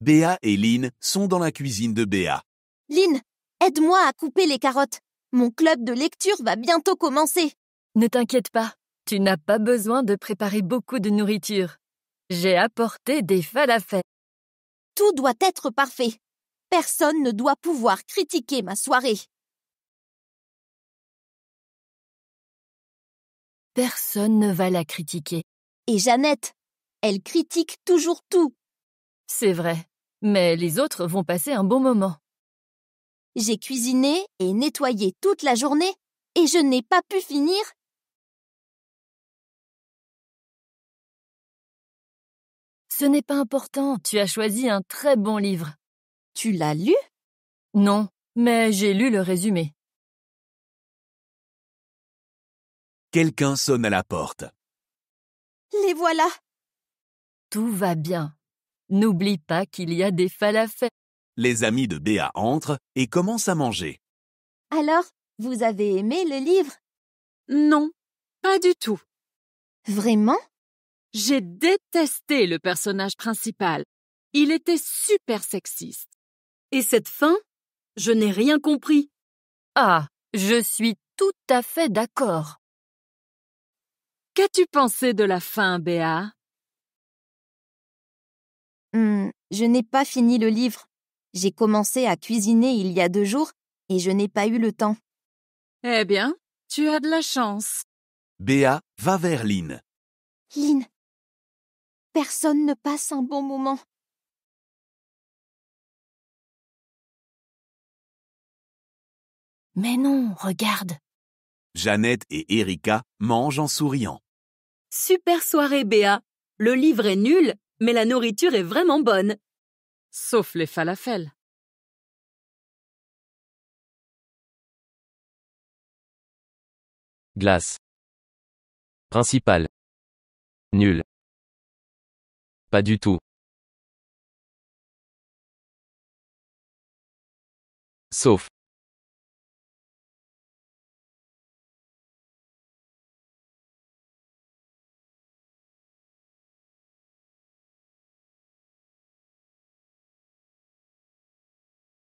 Béa et Lynn sont dans la cuisine de Béa. Lynn, aide-moi à couper les carottes. Mon club de lecture va bientôt commencer. Ne t'inquiète pas, tu n'as pas besoin de préparer beaucoup de nourriture. J'ai apporté des falafels. Tout doit être parfait. Personne ne doit pouvoir critiquer ma soirée. Personne ne va la critiquer. Et Jeannette, elle critique toujours tout. C'est vrai mais les autres vont passer un bon moment. J'ai cuisiné et nettoyé toute la journée et je n'ai pas pu finir. Ce n'est pas important, tu as choisi un très bon livre. Tu l'as lu Non, mais j'ai lu le résumé. Quelqu'un sonne à la porte. Les voilà. Tout va bien. N'oublie pas qu'il y a des falafels. Les amis de Béa entrent et commencent à manger. Alors, vous avez aimé le livre Non, pas du tout. Vraiment J'ai détesté le personnage principal. Il était super sexiste. Et cette fin Je n'ai rien compris. Ah, je suis tout à fait d'accord. Qu'as-tu pensé de la fin, Béa Hum, je n'ai pas fini le livre. J'ai commencé à cuisiner il y a deux jours et je n'ai pas eu le temps. Eh bien, tu as de la chance. Béa va vers Lynn. Lynn, personne ne passe un bon moment. Mais non, regarde. Jeannette et Erika mangent en souriant. Super soirée, Béa. Le livre est nul, mais la nourriture est vraiment bonne. Sauf les falafels. Glace. Principal. Nul. Pas du tout. Sauf.